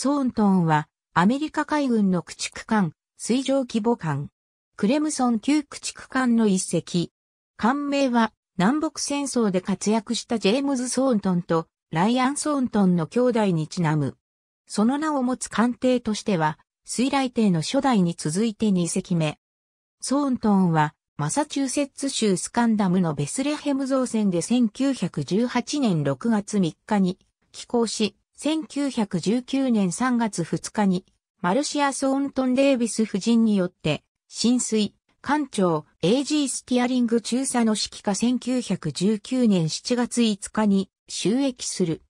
ソーントンは、アメリカ海軍の駆逐艦、水上規模艦、クレムソン級駆逐艦の一隻。艦名は、南北戦争で活躍したジェームズ・ソーントンと、ライアン・ソーントンの兄弟にちなむ。その名を持つ艦艇としては、水雷艇の初代に続いて2隻目。ソーントンは、マサチューセッツ州スカンダムのベスレヘム造船で1918年6月3日に寄港し、1919年3月2日に、マルシア・ソーントン・デイビス夫人によって、浸水、艦長、エイジー・スティアリング中佐の指揮下1919年7月5日に、収益する。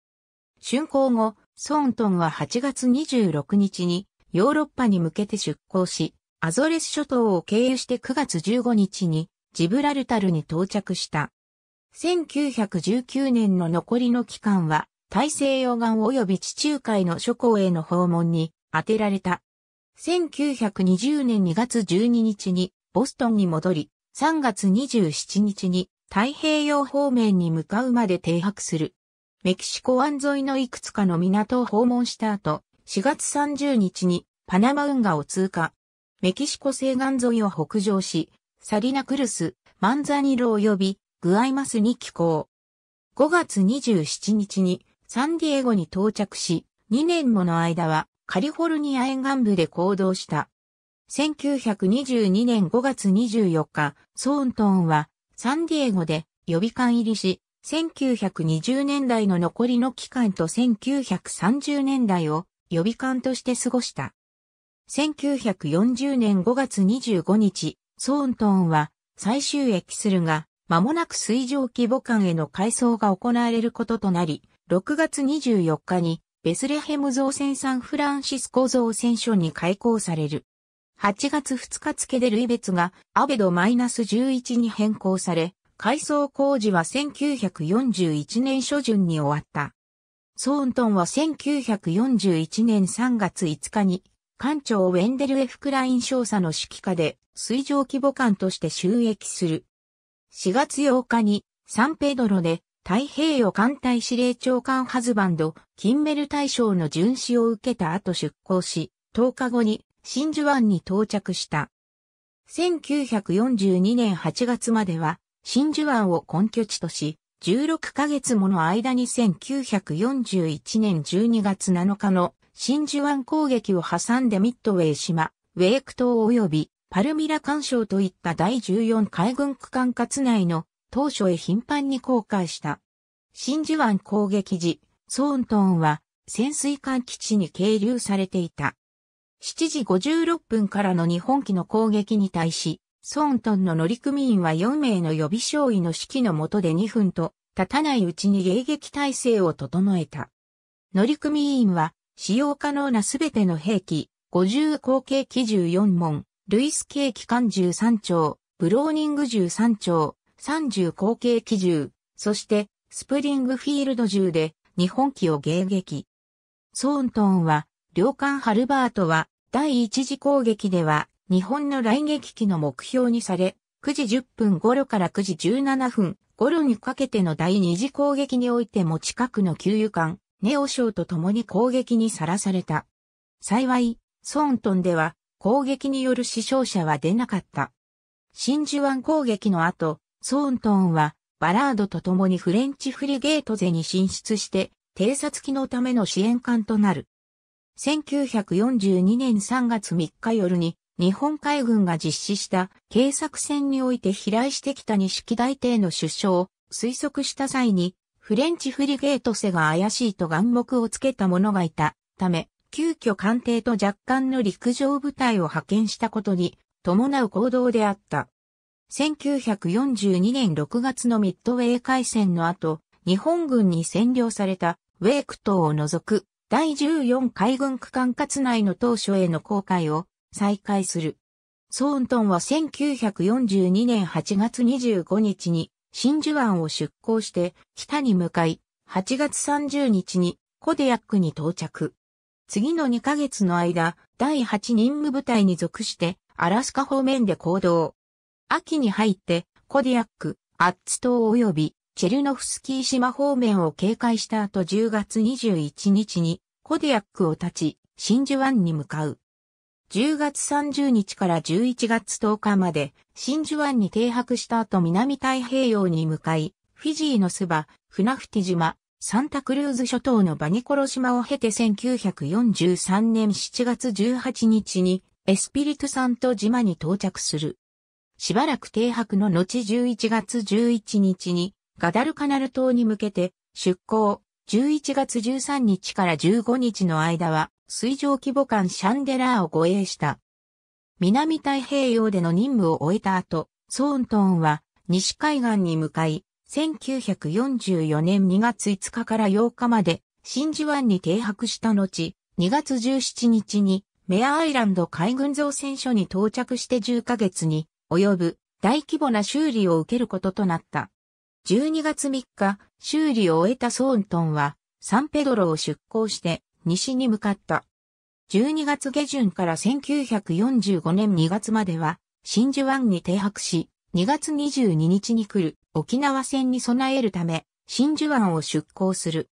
竣工後、ソーントンは8月26日に、ヨーロッパに向けて出港し、アゾレス諸島を経由して9月15日に、ジブラルタルに到着した。1919年の残りの期間は、大西洋岸及び地中海の諸港への訪問に当てられた。1920年2月12日にボストンに戻り、3月27日に太平洋方面に向かうまで停泊する。メキシコ湾沿いのいくつかの港を訪問した後、4月30日にパナマ運河を通過。メキシコ西岸沿いを北上し、サリナクルス、マンザニロ及びグアイマスに寄港。5月27日にサンディエゴに到着し、2年もの間はカリフォルニア沿岸部で行動した。1922年5月24日、ソーントーンはサンディエゴで予備館入りし、1920年代の残りの期間と1930年代を予備館として過ごした。1940年5月25日、ソーントーンは最終駅するが、間もなく水上規模館への改装が行われることとなり、6月24日にベスレヘム造船サンフランシスコ造船所に開港される。8月2日付で類別がアベド -11 に変更され、改装工事は1941年初旬に終わった。ソーントンは1941年3月5日に、艦長ウェンデル・エフクライン少佐の指揮下で、水上規模艦として収益する。4月8日に、サンペドロで太平洋艦隊司令長官ハズバンド、キンメル大将の巡視を受けた後出港し、10日後に真珠湾に到着した。1942年8月までは、真珠湾を根拠地とし、16ヶ月もの間に1941年12月7日の真珠湾攻撃を挟んでミッドウェー島、ウェーク島及びパルミラ干渉といった第14海軍区間轄内の当初へ頻繁に公開した。真珠湾攻撃時、ソーントンは潜水艦基地に係留されていた。7時56分からの日本機の攻撃に対し、ソーントンの乗組員は4名の予備少尉の指揮の下で2分と、立たないうちに迎撃体制を整えた。乗組員は、使用可能なすべての兵器、50口径機14門、ルイス系機関13丁、ブローニング13丁、30口径機銃、そしてスプリングフィールド銃で日本機を迎撃。ソーントンは、領艦ハルバートは第一次攻撃では日本の来撃機の目標にされ、9時10分頃から9時17分頃にかけての第二次攻撃においても近くの給油艦、ネオショーと共に攻撃にさらされた。幸い、ソーントンでは攻撃による死傷者は出なかった。真珠湾攻撃の後、ソーントンは、バラードと共にフレンチフリゲート勢に進出して、偵察機のための支援艦となる。1942年3月3日夜に、日本海軍が実施した警作戦において飛来してきた式大帝の首相を推測した際に、フレンチフリゲート勢が怪しいと眼目をつけた者がいたため、急遽艦艇と若干の陸上部隊を派遣したことに伴う行動であった。1942年6月のミッドウェー海戦の後、日本軍に占領されたウェーク島を除く第14海軍区管轄内の当初への航海を再開する。ソーントンは1942年8月25日に真珠湾を出港して北に向かい、8月30日にコデヤックに到着。次の2ヶ月の間、第8任務部隊に属してアラスカ方面で行動。秋に入って、コディアック、アッツ島及びチェルノフスキー島方面を警戒した後10月21日にコディアックを立ち、真珠湾に向かう。10月30日から11月10日まで真珠湾に停泊した後南太平洋に向かい、フィジーのスバ、フナフティ島、サンタクルーズ諸島のバニコロ島を経て1943年7月18日にエスピリトサント島に到着する。しばらく停泊の後11月11日にガダルカナル島に向けて出港、11月13日から15日の間は水上規模艦シャンデラーを護衛した。南太平洋での任務を終えた後、ソーントーンは西海岸に向かい、1944年2月5日から8日まで真珠湾に停泊した後、2月17日にメアアイランド海軍造船所に到着して10ヶ月に及ぶ大規模な修理を受けることとなった。12月3日、修理を終えたソーントンは、サンペドロを出港して西に向かった。12月下旬から1945年2月までは、真珠湾に停泊し、2月22日に来る沖縄戦に備えるため、真珠湾を出港する。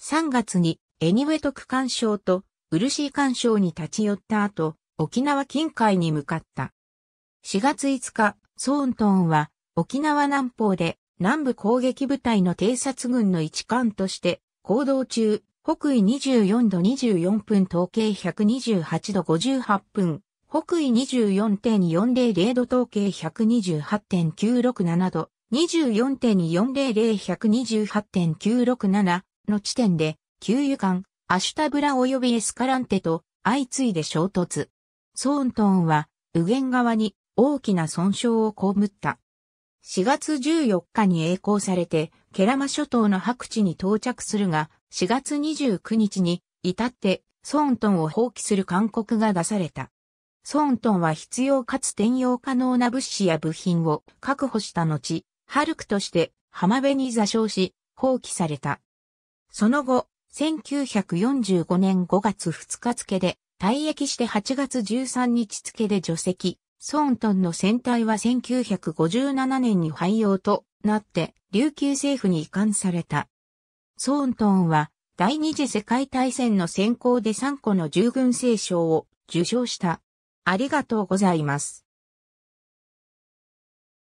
3月にエニウェト区干渉とウルシー干渉に立ち寄った後、沖縄近海に向かった。4月5日、ソーントンは沖縄南方で南部攻撃部隊の偵察軍の一艦として行動中、北緯24度24分統計128度58分、北緯24.400度統計128.967度、24.400128.967の地点で、給油艦、アシュタブラ及びエスカランテと相次いで衝突。ソーントンは、右舷側に大きな損傷をこむった。4月14日に栄光されて、ケラマ諸島の白地に到着するが、4月29日に至ってソーントンを放棄する勧告が出された。ソーントンは必要かつ転用可能な物資や部品を確保した後、ハルクとして浜辺に座礁し、放棄された。その後、1945年5月2日付で、退役して8月13日付で除籍、ソーントンの船体は1957年に廃用となって琉球政府に移管された。ソーントンは第二次世界大戦の選考で3個の従軍聖賞を受賞した。ありがとうございます。